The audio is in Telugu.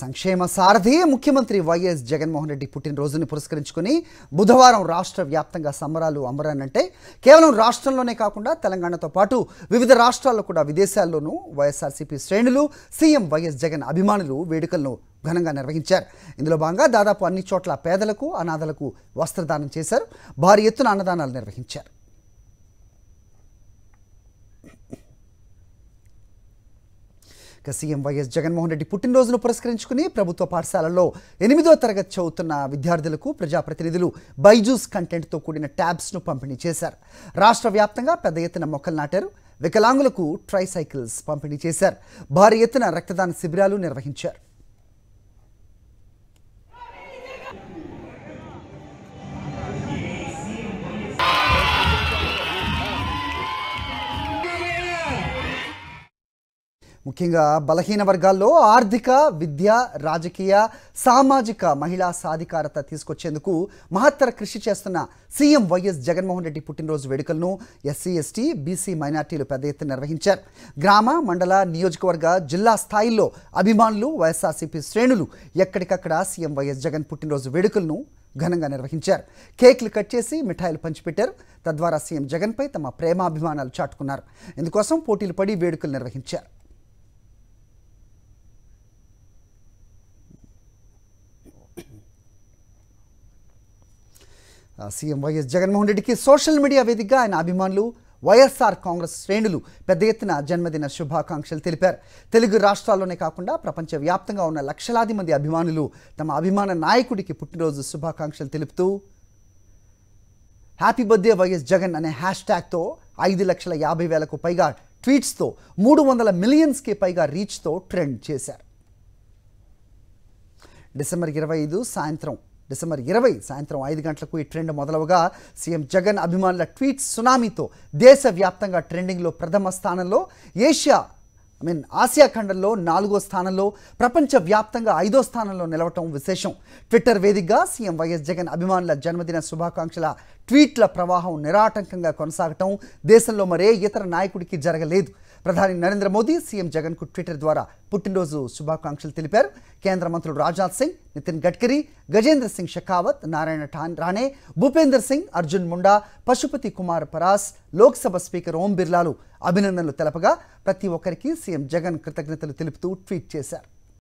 సంక్షేమ సారథి ముఖ్యమంత్రి వైఎస్ జగన్మోహన్ రెడ్డి పుట్టినరోజుని పురస్కరించుకుని బుధవారం రాష్ట్ర వ్యాప్తంగా సంబరాలు అమరానంటే కేవలం రాష్ట్రంలోనే కాకుండా తెలంగాణతో పాటు వివిధ రాష్ట్రాల్లో కూడా విదేశాల్లోనూ వైఎస్ఆర్సీపీ శ్రేణులు సీఎం వైఎస్ జగన్ అభిమానులు వేడుకలను ఘనంగా నిర్వహించారు ఇందులో భాగంగా దాదాపు అన్ని చోట్ల పేదలకు అనాథలకు వస్త్రదానం చేశారు భారీ ఎత్తున అన్నదానాలు నిర్వహించారు ఇక సీఎం వైఎస్ జగన్మోహన్ రెడ్డి పుట్టినరోజును పురస్కరించుకుని ప్రభుత్వ పాఠశాలల్లో ఎనిమిదో తరగతి చదువుతున్న విద్యార్థులకు ప్రజాప్రతినిధులు బైజూస్ కంటెంట్తో కూడిన ట్యాబ్స్ను పంపిణీ చేశారు రాష్ట్ర వ్యాప్తంగా పెద్ద ఎత్తున మొక్కలు నాటారు వికలాంగులకు ట్రైసైకిల్స్ పంపిణీ చేశారు భారీ ఎత్తున రక్తదాన శిబిరాలు నిర్వహించారు ముఖ్యంగా బలహీన వర్గాల్లో ఆర్థిక విద్య రాజకీయ సామాజిక మహిళా సాధికారత తీసుకొచ్చేందుకు మహత్తర కృషి చేస్తున్న సీఎం వైఎస్ జగన్మోహన్ రెడ్డి పుట్టినరోజు వేడుకలను ఎస్సీ ఎస్టీ బీసీ మైనార్టీలు పెద్ద ఎత్తున నిర్వహించారు గ్రామ మండల నియోజకవర్గ జిల్లా స్థాయిల్లో అభిమానులు వైఎస్ఆర్సీపీ శ్రేణులు ఎక్కడికక్కడ సీఎం వైఎస్ జగన్ పుట్టినరోజు వేడుకలను ఘనంగా నిర్వహించారు కేక్లు కట్ చేసి మిఠాయిలు పంచిపెట్టారు తద్వారా సీఎం జగన్పై తమ ప్రేమాభిమానాలు చాటుకున్నారు ఇందుకోసం పోటీలు పడి వేడుకలు నిర్వహించారు సీఎం వైఎస్ జగన్మోహన్ రెడ్డికి సోషల్ మీడియా వేదికగా ఆయన అభిమానులు వైఎస్ఆర్ కాంగ్రెస్ శ్రేణులు పెద్ద ఎత్తున జన్మదిన శుభాకాంక్షలు తెలిపారు తెలుగు రాష్ట్రాల్లోనే కాకుండా ప్రపంచవ్యాప్తంగా ఉన్న లక్షలాది మంది అభిమానులు తమ అభిమాన నాయకుడికి పుట్టినరోజు శుభాకాంక్షలు తెలుపుతూ హ్యాపీ బర్త్డే వైఎస్ జగన్ అనే హ్యాష్ ట్యాగ్తో ఐదు లక్షల యాభై వేలకు పైగా ట్వీట్స్తో మూడు వందల మిలియన్స్కి పైగా రీచ్తో ట్రెండ్ చేశారు డిసెంబర్ ఇరవై ఐదు సాయంత్రం డిసెంబర్ ఇరవై సాయంత్రం ఐదు గంటలకు ఈ ట్రెండ్ మొదలవగా సీఎం జగన్ అభిమానుల ట్వీట్ సునామీతో దేశవ్యాప్తంగా ట్రెండింగ్లో ప్రథమ స్థానంలో ఏషియా ఐ మీన్ ఆసియా ఖండంలో నాలుగో స్థానంలో ప్రపంచవ్యాప్తంగా ఐదో స్థానంలో నిలవటం విశేషం ట్విట్టర్ వేదికగా సీఎం వైఎస్ జగన్ అభిమానుల జన్మదిన శుభాకాంక్షల ట్వీట్ల ప్రవాహం నిరాటంకంగా కొనసాగటం దేశంలో మరే ఇతర నాయకుడికి జరగలేదు ప్రధాని నరేంద్ర మోదీ సీఎం జగన్కు ట్విట్టర్ ద్వారా పుట్టినరోజు శుభాకాంక్షలు తెలిపారు కేంద్ర మంత్రులు రాజ్నాథ్ సింగ్ నితిన్ గడ్కరీ గజేంద్ర సింగ్ షెకావత్ నారాయణ రాణే భూపేందర్ సింగ్ అర్జున్ ముండా పశుపతి కుమార్ పరాస్ లోక్సభ స్పీకర్ ఓం బిర్లాలు అభినందనలు తెలపగా ప్రతి ఒక్కరికి సీఎం జగన్ కృతజ్ఞతలు తెలుపుతూ ట్వీట్ చేశారు